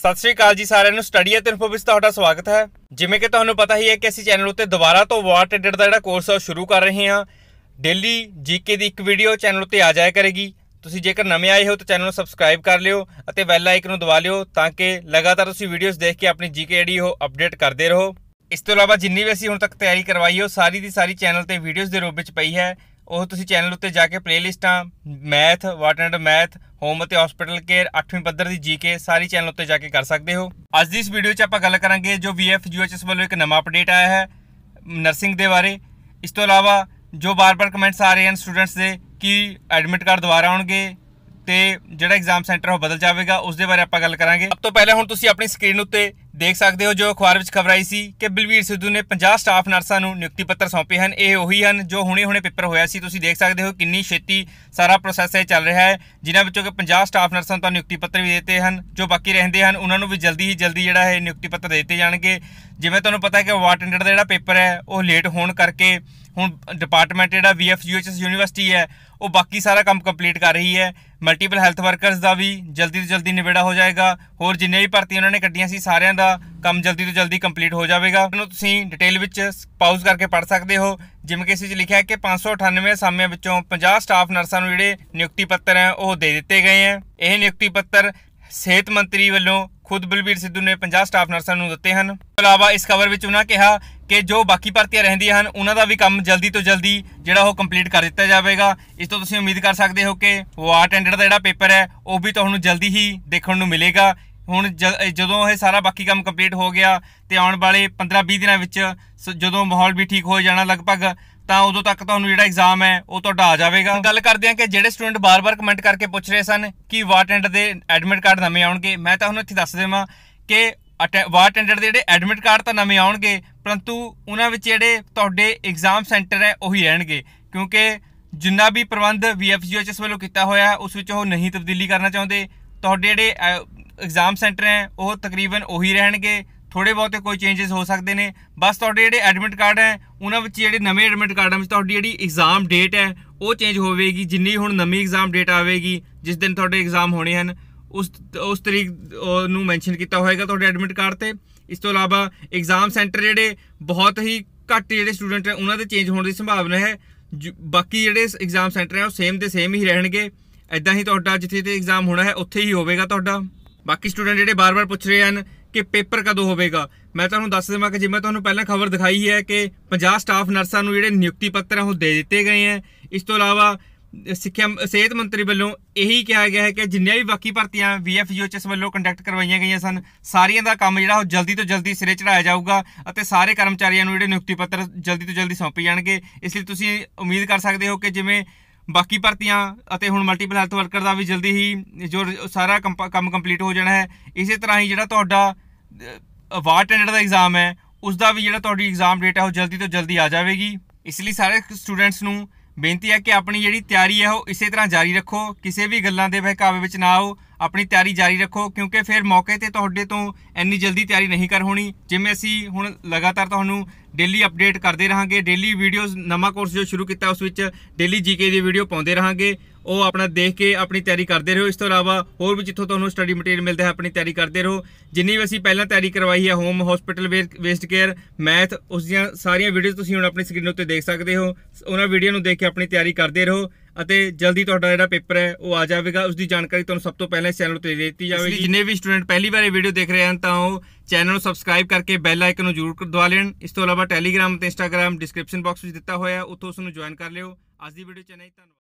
ਸਤਿ ਸ਼੍ਰੀ ਅਕਾਲ ਜੀ ਸਾਰਿਆਂ ਨੂੰ ਸਟੱਡੀ ਐਟ ਇਨਫੋ ਵਿੱਚ ਤੁਹਾਡਾ ਸਵਾਗਤ ਹੈ ਜਿਵੇਂ ਕਿ ਤੁਹਾਨੂੰ ਪਤਾ ਹੀ ਹੈ ਕਿ ਅਸੀਂ ਚੈਨਲ ਉੱਤੇ ਦੁਬਾਰਾ ਤੋਂ ਵਾਟ ਐਡਿਟ ਦਾ ਜਿਹੜਾ ਕੋਰਸ ਆ ਸ਼ੁਰੂ ਕਰ ਰਹੇ ਹਾਂ ਡੇਲੀ ਜੀਕੇ ਦੀ ਇੱਕ ਵੀਡੀਓ ਚੈਨਲ ਉੱਤੇ ਆ ਜਾਇਆ ਕਰੇਗੀ ਤੁਸੀਂ ਜੇਕਰ ਨਵੇਂ ਆਏ ਹੋ ਤਾਂ ਚੈਨਲ ਨੂੰ ਸਬਸਕ੍ਰਾਈਬ ਕਰ ਲਿਓ ਅਤੇ ਬੈਲ ਆਈਕਨ ਨੂੰ ਦਬਾ ਲਿਓ ਤਾਂ ਕਿ ਲਗਾਤਾਰ ਤੁਸੀਂ ਵੀਡੀਓਜ਼ ਦੇਖ ਕੇ ਆਪਣੀ ਜੀਕੇ ਜਿਹੜੀ ਉਹ ਅਪਡੇਟ ਕਰਦੇ ਰਹੋ ਇਸ ਤੋਂ ਇਲਾਵਾ ਜਿੰਨੀ ਵੀ ਅਸੀਂ ਹੁਣ ਤੱਕ ਤਿਆਰੀ ਕਰਵਾਈ ਹੋ ਸਾਰੀ ਦੀ ਸਾਰੀ ਚੈਨਲ ਤੇ ਵੀਡੀਓਜ਼ ਦੇ ਰੂਪ ਵਿੱਚ ਪਈ ਹੈ ਉਹ ਤੁਸੀਂ ਚੈਨਲ ਉੱਤੇ ਜਾ ਕੇ ਪਲੇਲਿਸਟਾਂ math ward and math home ਅਤੇ ਹਸਪੀਟਲ ਕੇਅਰ 8ਵੀਂ ਪੱਧਰ ਦੀ ਜੀਕੇ ਸਾਰੀ ਚੈਨਲ ਉੱਤੇ ਜਾ ਕੇ ਕਰ ਸਕਦੇ ਹੋ ਅੱਜ ਦੀ ਇਸ ਵੀਡੀਓ 'ਚ ਆਪਾਂ ਗੱਲ ਕਰਾਂਗੇ ਜੋ ਵੀਐਫ ਜੀਓਐਚਐਸ ਵੱਲੋਂ ਇੱਕ ਨਵਾਂ ਅਪਡੇਟ ਆਇਆ ਹੈ ਨਰਸਿੰਗ ਦੇ ਬਾਰੇ ਇਸ ਤੋਂ ਇਲਾਵਾ ਜੋ ਬਾਰ-ਬਾਰ ਕਮੈਂਟਸ ਆ ਰਹੇ ਹਨ ਸਟੂਡੈਂਟਸ ਦੇ ਕਿ ਐਡਮਿਟ ਕਾਰਡ ਦੁਬਾਰਾ ਆਉਣਗੇ ਤੇ ਜਿਹੜਾ ਐਗਜ਼ਾਮ ਸੈਂਟਰ ਉਹ ਬਦਲ ਜਾਵੇਗਾ ਉਸ ਦੇ ਬਾਰੇ ਆਪਾਂ ਗੱਲ ਕਰਾਂਗੇ ਸਭ ਤੋਂ ਪਹਿਲਾਂ ਹੁਣ ਤੁਸੀਂ ਆਪਣੀ ਸਕਰੀਨ ਉੱਤੇ ਦੇਖ ਸਕਦੇ ਹੋ ਜੋ ਅਖਬਾਰ ਵਿੱਚ ਖਬਰ ਆਈ ਸੀ ਕਿ ਬਲਵੀਰ ਸਿੱਧੂ ਨੇ 50 ਸਟਾਫ ਨਰਸਾਂ ਨੂੰ ਨਿਯੁਕਤੀ ਪੱਤਰ ਸੌਂਪੇ ਹਨ ਇਹ ਉਹੀ ਹਨ ਜੋ ਹੁਣੇ-ਹੁਣੇ ਪੇਪਰ ਹੋਇਆ ਸੀ ਤੁਸੀਂ ਦੇਖ ਸਕਦੇ ਹੋ ਕਿੰਨੀ ਛੇਤੀ ਸਾਰਾ ਪ੍ਰੋਸੈਸ ਇਹ ਚੱਲ ਰਿਹਾ ਹੈ ਜਿਨ੍ਹਾਂ ਵਿੱਚੋਂ ਕਿ 50 ਸਟਾਫ ਨਰਸਾਂ ਨੂੰ ਤਾਂ ਨਿਯੁਕਤੀ ਪੱਤਰ ਵੀ ਦਿੱਤੇ ਹਨ ਜੋ ਬਾਕੀ ਰਹਿੰਦੇ ਹਨ ਉਹਨਾਂ ਨੂੰ ਵੀ ਜਲਦੀ ਹੀ ਜਲਦੀ ਜਿਹੜਾ ਹੈ ਨਿਯੁਕਤੀ ਪੱਤਰ ਦਿੱਤੇ ਜਾਣਗੇ ਜਿਵੇਂ ਤੁਹਾਨੂੰ ਪਤਾ ਹੈ ਕਿ ਵਾਰਡ ਦਾ ਜਿਹੜਾ ਪੇਪਰ ਹੈ ਉਹ ਲੇਟ ਹੋਣ ਕਰਕੇ ਹੁਣ ਡਿਪਾਰਟਮੈਂਟ ਜਿਹੜਾ ਵੀਐਫਯੂਐਚਐਸ ਯੂਨੀਵਰਸਿਟੀ ਹੈ ਉਹ ਬਾਕੀ ਸਾਰਾ ਕੰਮ ਕੰਪਲੀਟ ਕਰ ਰਹੀ ਹੈ ਮਲਟੀਪਲ ਹੈਲਥ ਵਰਕਰਸ ਦਾ ਵੀ ਜਲਦੀ ਤੋਂ ਜਲਦੀ ਨਿਬੇੜਾ ਹੋ ਜਾਏਗਾ ਹੋਰ ਜਿੰਨੇ ਵੀ ਭਰਤੀ ਉਹਨਾਂ ਨੇ ਕੱਢੀਆਂ ਸੀ ਸਾਰਿਆਂ ਦਾ ਕੰਮ ਜਲਦੀ ਤੋਂ ਜਲਦੀ ਕੰਪਲੀਟ ਹੋ ਜਾਵੇਗਾ ਇਹਨੂੰ ਤੁਸੀਂ ਡਿਟੇਲ ਵਿੱਚ ਪਾਉਜ਼ ਕਰਕੇ ਪੜ੍ਹ ਸਕਦੇ ਹੋ ਜਿਵੇਂ ਕਿ ਇਸ ਵਿੱਚ ਲਿਖਿਆ ਹੈ ਕਿ 598 ਸਾਮਿਆਂ ਵਿੱਚੋਂ 50 ਸਟਾਫ ਨਰਸਾਂ ਨੂੰ ਜਿਹੜੇ ਨਿਯੁਕਤੀ ਪੱਤਰ ਹੈ ਉਹ ਦੇ ਦਿੱਤੇ ਗਏ ਹੈ ਇਹ ਨਿਯੁਕਤੀ ਪੱਤਰ ਸਿਹਤ ਮੰਤਰੀ ਵੱਲੋਂ ਖੁਦ ਬਲਬੀਰ ਸਿੱਧੂ ਨੇ 50 ਸਟਾਫ ਨਰਸਾਂ ਨੂੰ ਦਿੱਤੇ ਹਨ ਇਸ ਤੋਂ ਇਲਾਵਾ ਇਸ ਖਬਰ ਵਿੱਚ ਉਹਨਾਂ ਕਿਹਾ ਕਿ ਜੋ ਬਾਕੀ ਭਰਤੀਆਂ ਰਹਿੰਦੀਆਂ ਹਨ ਉਹਨਾਂ ਦਾ ਵੀ ਕੰਮ ਜਲਦੀ ਤੋਂ ਜਲਦੀ ਜਿਹੜਾ ਉਹ ਕੰਪਲੀਟ ਕਰ ਦਿੱਤਾ ਜਾਵੇਗਾ ਇਸ ਤੋਂ ਤੁਸੀਂ ਉਮੀਦ ਕਰ ਸਕਦੇ ਹੋ ਕਿ ਵਾਟ ਐਂਡਡ ਦਾ ਜਿਹੜਾ ਪੇਪਰ ਹੈ ਉਹ ਵੀ ਤੁਹਾਨੂੰ ਜਲਦੀ ਹੀ ਦੇਖਣ ਨੂੰ ਮਿਲੇਗਾ ਹੁਣ ਜਦੋਂ ਇਹ ਸਾਰਾ ਬਾਕੀ ਕੰਮ ਕੰਪਲੀਟ ਹੋ ਗਿਆ ਤੇ ਆਉਣ ਵਾਲੇ 15-20 ਦਿਨਾਂ ਵਿੱਚ ਜਦੋਂ ਮਾਹੌਲ ਵੀ ਠੀਕ ਹੋ ਜਾਣਾ ਲਗਭਗ ਤਾਂ ਉਦੋਂ ਤੱਕ ਤੁਹਾਨੂੰ ਜਿਹੜਾ ਐਗਜ਼ਾਮ ਹੈ ਉਹ ਤੁਹਾਡਾ ਆ ਜਾਵੇਗਾ ਗੱਲ ਕਰਦੇ ਹਾਂ ਕਿ ਜਿਹੜੇ ਸਟੂਡੈਂਟ ਬਾਰ-ਬਾਰ ਕਮੈਂਟ ਕਰਕੇ ਪੁੱਛ ਰਹੇ ਸਨ ਕਿ ਵਾਟ ਐਂਡ ਦੇ ਐਡਮਿਟ ਕਾਰਡ ਨਵੇਂ ਆਉਣਗੇ ਮੈਂ ਤਾਂ ਤੁਹਾਨੂੰ ਇੱਥੇ ਦੱਸ ਦੇਵਾਂ ਕਿ ਵਾਟ ਐਂਡ ਦੇ ਜਿਹੜੇ ਐਡਮਿਟ ਕਾਰਡ ਤਾਂ ਨਵੇਂ ਆਉਣਗੇ ਪਰੰਤੂ ਉਹਨਾਂ ਵਿੱਚ ਜਿਹੜੇ ਤੁਹਾਡੇ ਐਗਜ਼ਾਮ ਸੈਂਟਰ ਹੈ ਉਹੀ ਰਹਿਣਗੇ ਕਿਉਂਕਿ ਜਿੰਨਾ ਵੀ ਪ੍ਰਬੰਧ ਇਸ ਵੱਲੋਂ ਕੀਤਾ ਹੋਇਆ ਉਸ ਵਿੱਚ ਉਹ ਨਹੀਂ ਤਬਦੀਲੀ ਕਰਨਾ ਚਾਹੁੰਦੇ ਤੁਹਾਡੇ ਜਿਹੜੇ ਐਗਜ਼ਾਮ ਸੈਂਟਰ ਹੈ ਉਹ ਤਕਰੀਬਨ ਉਹੀ ਰਹਿਣਗੇ ਥੋੜੇ ਬਹੁਤੇ ਕੋਈ ਚੇਂਜਸ ਹੋ ਸਕਦੇ ਨੇ ਬਸ ਤੁਹਾਡੇ ਜਿਹੜੇ ਐਡਮਿਟ ਕਾਰਡ ਹੈ ਉਹਨਾਂ ਵਿੱਚ ਜਿਹੜੇ ਨਵੇਂ ਐਡਮਿਟ ਕਾਰਡਾਂ ਵਿੱਚ ਤੁਹਾਡੀ ਜਿਹੜੀ ਐਗਜ਼ਾਮ ਡੇਟ ਹੈ ਉਹ ਚੇਂਜ ਹੋਵੇਗੀ ਜਿੰਨੀ ਹੁਣ ਨਵੀਂ ਐਗਜ਼ਾਮ ਡੇਟ ਆਵੇਗੀ ਜਿਸ ਦਿਨ ਤੁਹਾਡੇ ਐਗਜ਼ਾਮ ਹੋਣੇ ਹਨ ਉਸ ਉਸ ਤਰੀਕ ਨੂੰ ਮੈਂਸ਼ਨ ਕੀਤਾ ਹੋਏਗਾ ਤੁਹਾਡੇ ਐਡਮਿਟ ਕਾਰਡ ਤੇ ਇਸ ਤੋਂ ਇਲਾਵਾ ਐਗਜ਼ਾਮ ਸੈਂਟਰ ਜਿਹੜੇ ਬਹੁਤ ਹੀ ਘੱਟ ਜਿਹੜੇ ਸਟੂਡੈਂਟ ਉਹਨਾਂ ਦੇ ਚੇਂਜ ਹੋਣ ਦੀ ਸੰਭਾਵਨਾ ਹੈ ਬਾਕੀ ਜਿਹੜੇ ਐਗਜ਼ਾਮ ਸੈਂਟਰ ਹੈ ਉਹ ਸੇਮ ਦੇ ਸੇਮ ਹੀ ਰਹਿਣਗੇ ਐਦਾਂ ਹੀ ਤੁਹਾਡਾ ਜਿੱਥੇ ਤੇ ਐਗਜ਼ਾਮ ਹੋਣਾ ਹੈ ਉੱਥੇ ਹੀ ਹੋਵੇਗਾ ਤੁਹਾਡਾ ਬਾਕੀ ਸਟੂਡੈਂਟ ਜਿਹੜੇ ਬਾਰ-ਬਾਰ ਪੁੱਛ ਰਹੇ ਹਨ ਕਿ ਪੇਪਰ ਕਦੋਂ ਹੋਵੇਗਾ ਮੈਂ ਤੁਹਾਨੂੰ ਦੱਸ ਦੇਵਾਂ ਕਿ ਜਿਵੇਂ ਤੁਹਾਨੂੰ ਪਹਿਲਾਂ ਖਬਰ ਦਿਖਾਈ ਹੈ ਕਿ 50 ਸਟਾਫ ਨਰਸਾਂ ਨੂੰ ਜਿਹੜੇ ਨਿਯੁਕਤੀ ਪੱਤਰ ਉਹ ਦੇ ਦਿੱਤੇ ਗਏ ਹਨ ਇਸ ਤੋਂ ਇਲਾਵਾ ਸਿੱਖਿਆ ਸਿਹਤ ਮੰਤਰੀ ਵੱਲੋਂ ਇਹੀ ਕਿਹਾ ਗਿਆ ਹੈ ਕਿ ਜਿੰਨੀਆਂ ਵੀ ਬਾਕੀ ਭਰਤੀਆਂ ਵੀਐਫਯੂਐਚਐਸ ਵੱਲੋਂ ਕੰਡਕਟ ਕਰਵਾਈਆਂ ਗਈਆਂ ਸਨ ਸਾਰੀਆਂ ਦਾ ਕੰਮ ਜਿਹੜਾ ਉਹ ਜਲਦੀ ਤੋਂ ਜਲਦੀ ਸਿਰੇ ਚੜਾਇਆ ਜਾਊਗਾ ਅਤੇ ਸਾਰੇ ਕਰਮਚਾਰੀਆਂ ਨੂੰ ਜਿਹੜੇ ਨਿਯੁਕਤੀ ਪੱਤਰ ਜਲਦੀ ਤੋਂ ਜਲਦੀ ਸੌਂਪੇ ਜਾਣਗੇ ਇਸ ਲਈ ਤੁਸੀਂ ਉਮੀਦ ਕਰ ਸਕਦੇ ਹੋ ਕਿ ਜਿਵੇਂ ਬਾਕੀ ਭਰਤੀਆਂ ਅਤੇ ਹੁਣ ਮਲਟੀਪਲ ਹੈਲਥ ਵਰਕਰ ਦਾ ਵੀ ਜਲਦੀ ਹੀ ਜੋ ਸਾਰਾ ਕੰਮ ਕੰਪਲੀਟ ਹੋ ਜਾਣਾ ਹੈ ਇਸੇ ਤਰ੍ਹਾਂ ਹੀ ਜਿਹੜਾ ਤੁਹਾਡਾ ਵਾਰਡ ਟੈਂਡਰ ਦਾ ਐਗਜ਼ਾਮ ਹੈ ਉਸ ਦਾ ਵੀ ਜਿਹੜਾ ਤੁਹਾਡੀ ਐਗਜ਼ਾਮ ਡੇਟ ਹੈ ਉਹ ਜਲਦੀ ਤੋਂ ਜਲਦੀ ਆ ਜਾਵੇਗੀ ਇਸ ਲਈ ਸਾਰੇ ਸਟੂਡੈਂਟਸ ਨੂੰ ਬੇਨਤੀ ਹੈ ਕਿ ਆਪਣੀ ਜਿਹੜੀ ਤਿਆਰੀ ਹੈ ਉਹ ਇਸੇ ਤਰ੍ਹਾਂ ਜਾਰੀ ਰੱਖੋ ਕਿਸੇ ਵੀ ਗੱਲਾਂ ਦੇ ਬਹਿਕਾਵੇ ਵਿੱਚ ਨਾ ਆਓ ਆਪਣੀ ਤਿਆਰੀ ਜਾਰੀ ਰੱਖੋ ਕਿਉਂਕਿ ਫਿਰ ਮੌਕੇ ਤੇ ਤੁਹਾਡੇ ਤੋਂ ਇੰਨੀ ਜਲਦੀ ਤਿਆਰੀ ਨਹੀਂ ਕਰ ਹੋਣੀ ਜਿਵੇਂ ਅਸੀਂ ਹੁਣ ਲਗਾਤਾਰ ਤੁਹਾਨੂੰ ਡੇਲੀ ਅਪਡੇਟ ਕਰਦੇ ਰਹਾਂਗੇ ਡੇਲੀ ਵੀਡੀਓਜ਼ ਨਵਾਂ ਕੋਰਸ ਜੋ ਸ਼ੁਰੂ ਕੀਤਾ ਉਸ ਵਿੱਚ ਡੇਲੀ ਜੀਕੇ ਦੀ ਵੀਡੀਓ ਪਾਉਂਦੇ ਰਹਾਂਗੇ ਉਹ ਆਪਣਾ ਦੇਖ ਕੇ ਆਪਣੀ ਤਿਆਰੀ ਕਰਦੇ ਰਹੋ ਇਸ ਤੋਂ ਇਲਾਵਾ ਹੋਰ ਵੀ ਜਿੱਥੋਂ ਤੁਹਾਨੂੰ ਸਟੱਡੀ ਮਟੀਰੀਅਲ ਮਿਲਦਾ ਹੈ ਆਪਣੀ ਤਿਆਰੀ ਕਰਦੇ ਰਹੋ ਜਿੰਨੀ ਵੀ ਅਸੀਂ ਪਹਿਲਾਂ ਤਿਆਰੀ ਕਰਵਾਈ ਹੈ home hospital waste care math ਉਸ ਦੀਆਂ ਸਾਰੀਆਂ ਵੀਡੀਓਜ਼ ਤੁਸੀਂ ਹੁਣ ਆਪਣੀ ਸਕਰੀਨ ਉੱਤੇ ਦੇਖ ਸਕਦੇ ਹੋ ਉਹਨਾਂ ਵੀਡੀਓ ਨੂੰ ਦੇਖ ਕੇ ਆਪਣੀ ਤਿਆਰੀ ਕਰਦੇ ਰਹੋ ਅਤੇ ਜਲਦੀ ਤੁਹਾਡਾ ਜਿਹੜਾ ਪੇਪਰ ਹੈ ਉਹ ਆ ਜਾਵੇਗਾ ਉਸ ਦੀ ਜਾਣਕਾਰੀ ਤੁਹਾਨੂੰ ਸਭ ਤੋਂ ਪਹਿਲਾਂ ਇਸ ਚੈਨਲ ਤੇ ਦੇ ਦਿੱਤੀ ਜਾਵੇਗੀ ਜਿੰਨੇ ਵੀ ਸਟੂਡੈਂਟ ਪਹਿਲੀ ਵਾਰ ਇਹ ਵੀਡੀਓ ਦੇਖ ਰਹੇ ਹਨ ਤਾਂ ਉਹ ਚੈਨਲ ਨੂੰ ਸਬਸਕ੍ਰਾਈਬ ਕਰਕੇ ਬੈਲ ਆਈਕਨ ਨੂੰ ਜ਼ਰੂਰ ਦਬਾ ਲੈਣ ਇਸ ਤੋਂ ਇਲਾਵਾ ਟੈਲੀਗ੍ਰਾਮ ਤੇ ਇੰਸਟਾਗ੍ਰam ਡਿਸਕ੍ਰਿਪਸ਼ਨ ਬਾਕਸ ਵਿੱਚ ਦਿੱਤਾ ਹੋਇਆ ਉੱਥੋਂ ਉਸ ਨੂੰ ਜੁਆਇਨ ਕਰ ਲਿਓ ਅੱਜ ਦੀ ਵੀਡੀਓ ਚ ਨਹੀਂ ਧੰਨਵਾਦ